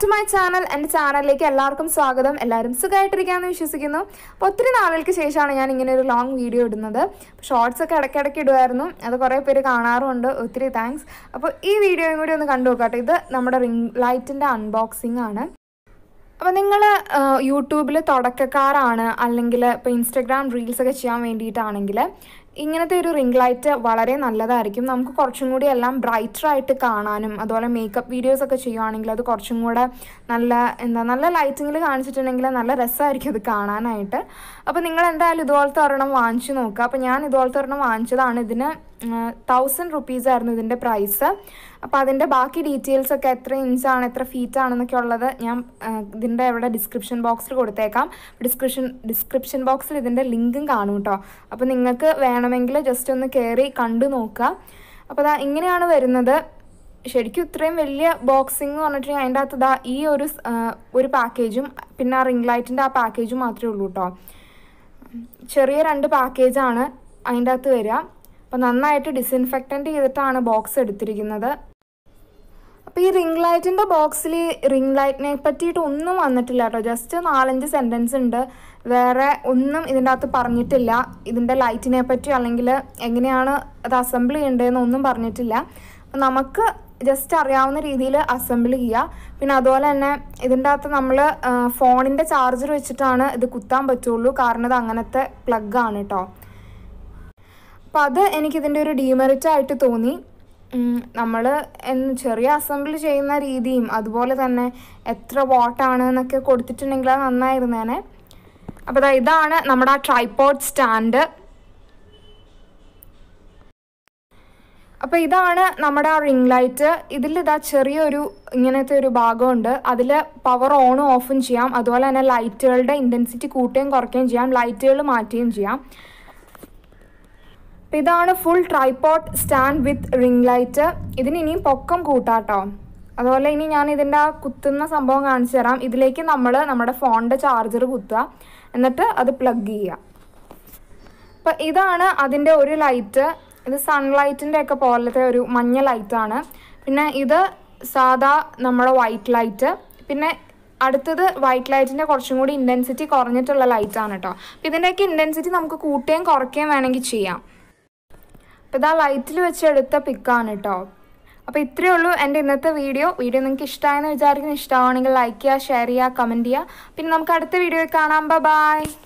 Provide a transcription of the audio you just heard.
to my channel എൻ്റെ ചാനലിലേക്ക് എല്ലാവർക്കും സ്വാഗതം എല്ലാവരും സുഖമായിട്ടിരിക്കാമെന്ന് വിശ്വസിക്കുന്നു അപ്പോൾ ഒത്തിരി നാളുകൾക്ക് ശേഷമാണ് ഞാൻ ഇങ്ങനെ ഒരു ലോങ് വീഡിയോ ഇടുന്നത് ഷോർട്സ് ഒക്കെ ഇടയ്ക്കിടയ്ക്ക് ഇടുമായിരുന്നു അത് കുറേ പേര് കാണാറുണ്ട് ഒത്തിരി താങ്ക്സ് അപ്പോൾ ഈ വീഡിയോയും കൂടി ഒന്ന് കണ്ടു നോക്കാട്ടെ ഇത് നമ്മുടെ റിംഗ് ലൈറ്റിൻ്റെ അൺബോക്സിംഗ് ആണ് അപ്പോൾ നിങ്ങൾ യൂട്യൂബിൽ തുടക്കക്കാരാണ് അല്ലെങ്കിൽ ഇപ്പോൾ ഇൻസ്റ്റഗ്രാം റീൽസ് ഒക്കെ ചെയ്യാൻ വേണ്ടിയിട്ടാണെങ്കിൽ ഇങ്ങനത്തെ ഒരു റിംഗ് ലൈറ്റ് വളരെ നല്ലതായിരിക്കും നമുക്ക് കുറച്ചും കൂടി എല്ലാം ആയിട്ട് കാണാനും അതുപോലെ മേക്കപ്പ് വീഡിയോസ് ഒക്കെ ചെയ്യുവാണെങ്കിൽ അത് കുറച്ചും കൂടെ നല്ല എന്താ നല്ല ലൈറ്റിങ്ങിൽ കാണിച്ചിട്ടുണ്ടെങ്കിൽ നല്ല രസമായിരിക്കും അത് കാണാനായിട്ട് അപ്പോൾ നിങ്ങൾ എന്തായാലും ഇതുപോലത്തെ ഒരെണ്ണം വാങ്ങിച്ചു നോക്കുക അപ്പോൾ ഞാൻ ഇതുപോലത്തെ ഒരെണ്ണം വാങ്ങിച്ചതാണ് ഇതിന് തൗസൻഡ് റുപ്പീസ് ആയിരുന്നു ഇതിൻ്റെ പ്രൈസ് അപ്പോൾ അതിൻ്റെ ബാക്കി ഡീറ്റെയിൽസ് ഒക്കെ എത്ര ഇഞ്ചാണ് എത്ര ഫീറ്റ് ആണെന്നൊക്കെ ഉള്ളത് ഞാൻ ഇതിൻ്റെ ഇവിടെ ഡിസ്ക്രിപ്ഷൻ ബോക്സിൽ കൊടുത്തേക്കാം ഡിസ്ക്രിപ്ഷൻ ഡിസ്ക്രിപ്ഷൻ ബോക്സിൽ ഇതിൻ്റെ ലിങ്കും കാണും കേട്ടോ അപ്പോൾ നിങ്ങൾക്ക് വേണമെങ്കിൽ ജസ്റ്റ് ഒന്ന് കയറി കണ്ടു നോക്കുക അപ്പോൾ അതാ ഇങ്ങനെയാണ് വരുന്നത് ശരിക്കും ഇത്രയും വലിയ ബോക്സിംഗ് എന്ന് പറഞ്ഞിട്ടുണ്ടെങ്കിൽ അതിൻ്റെ അകത്ത് ഇതാ ഈ ഒരു ഒരു പാക്കേജും പിന്നെ ആ റിംഗ് ലൈറ്റിൻ്റെ ആ പാക്കേജും മാത്രമേ ഉള്ളൂ കേട്ടോ ചെറിയ രണ്ട് പാക്കേജാണ് അതിൻ്റെ അകത്ത് വരിക അപ്പോൾ നന്നായിട്ട് ഡിസിൻഫെക്റ്റൻറ്റ് ചെയ്തിട്ടാണ് ബോക്സ് എടുത്തിരിക്കുന്നത് അപ്പോൾ ഈ റിംഗ് ലൈറ്റിൻ്റെ ബോക്സിൽ റിംഗ് ലൈറ്റിനെ പറ്റിയിട്ട് ഒന്നും വന്നിട്ടില്ല കേട്ടോ ജസ്റ്റ് നാലഞ്ച് സെൻറ്റൻസ് ഉണ്ട് വേറെ ഒന്നും ഇതിൻ്റെ അകത്ത് പറഞ്ഞിട്ടില്ല ഇതിൻ്റെ ലൈറ്റിനെ പറ്റി അല്ലെങ്കിൽ എങ്ങനെയാണ് അത് അസംബിൾ ചെയ്യേണ്ടതെന്ന് ഒന്നും പറഞ്ഞിട്ടില്ല അപ്പം നമുക്ക് ജസ്റ്റ് അറിയാവുന്ന രീതിയിൽ അസംബിൾ ചെയ്യുക പിന്നെ അതുപോലെ തന്നെ ഇതിൻ്റെ അകത്ത് നമ്മൾ ഫോണിൻ്റെ ചാർജർ വെച്ചിട്ടാണ് ഇത് കുത്താൻ പറ്റുള്ളൂ കാരണം ഇത് അങ്ങനത്തെ പ്ലഗ് ആണ് കേട്ടോ അപ്പം അത് എനിക്കിതിൻ്റെ ഒരു ഡീമെറിറ്റായിട്ട് തോന്നി നമ്മൾ ചെറിയ അസംബിൾ ചെയ്യുന്ന രീതിയും അതുപോലെ തന്നെ എത്ര വാട്ടാണ് എന്നൊക്കെ കൊടുത്തിട്ടുണ്ടെങ്കിൽ അത് നന്നായിരുന്നേനെ അപ്പോൾ അതാ ഇതാണ് നമ്മുടെ ആ ട്രൈപോഡ് സ്റ്റാൻഡ് അപ്പോൾ ഇതാണ് നമ്മുടെ ആ റിംഗ് ലൈറ്റ് ഇതിൽ ഇതാ ചെറിയൊരു ഇങ്ങനത്തെ ഒരു ഭാഗമുണ്ട് അതിൽ പവർ ഓണും ഓഫും ചെയ്യാം അതുപോലെ തന്നെ ലൈറ്റുകളുടെ ഇൻറ്റൻസിറ്റി കൂട്ടുകയും കുറയ്ക്കുകയും ചെയ്യാം ലൈറ്റുകൾ മാറ്റുകയും ചെയ്യാം അപ്പം ഇതാണ് full tripod stand with ring light ഇതിന് ഇനിയും പൊക്കം കൂട്ടാട്ടോ അതുപോലെ ഇനി ഞാൻ ഇതിൻ്റെ ആ കുത്തുന്ന സംഭവം കാണിച്ചു തരാം ഇതിലേക്ക് നമ്മൾ നമ്മുടെ ഫോണിൻ്റെ ചാർജർ കുത്തുക എന്നിട്ട് അത് പ്ലഗ് ചെയ്യുക അപ്പം ഇതാണ് അതിൻ്റെ ഒരു ലൈറ്റ് ഇത് സൺലൈറ്റിൻ്റെ ഒക്കെ പോലത്തെ ഒരു മഞ്ഞ ലൈറ്റാണ് പിന്നെ ഇത് സാധാ നമ്മുടെ വൈറ്റ് ലൈറ്റ് പിന്നെ അടുത്തത് വൈറ്റ് ലൈറ്റിൻ്റെ കുറച്ചും കൂടി ഇൻറ്റൻസിറ്റി കുറഞ്ഞിട്ടുള്ള ലൈറ്റാണ് കേട്ടോ അപ്പം ഇതിൻ്റെയൊക്കെ ഇൻറ്റൻസിറ്റി നമുക്ക് കൂട്ടുകയും കുറയ്ക്കുകയും വേണമെങ്കിൽ ചെയ്യാം അപ്പോൾ ഇതാ ലൈറ്റിൽ വെച്ച് എടുത്ത പിക്കാണ് കേട്ടോ അപ്പോൾ ഇത്രയേ ഉള്ളൂ എൻ്റെ ഇന്നത്തെ വീഡിയോ വീഡിയോ നിങ്ങൾക്ക് ഇഷ്ടമായെന്ന് വിചാരിക്കുന്നു ഇഷ്ടമാണെങ്കിൽ ലൈക്ക് ചെയ്യുക ഷെയർ ചെയ്യുക കമൻറ്റ് ചെയ്യുക പിന്നെ നമുക്ക് അടുത്ത വീഡിയോയിൽ കാണാം ബൈ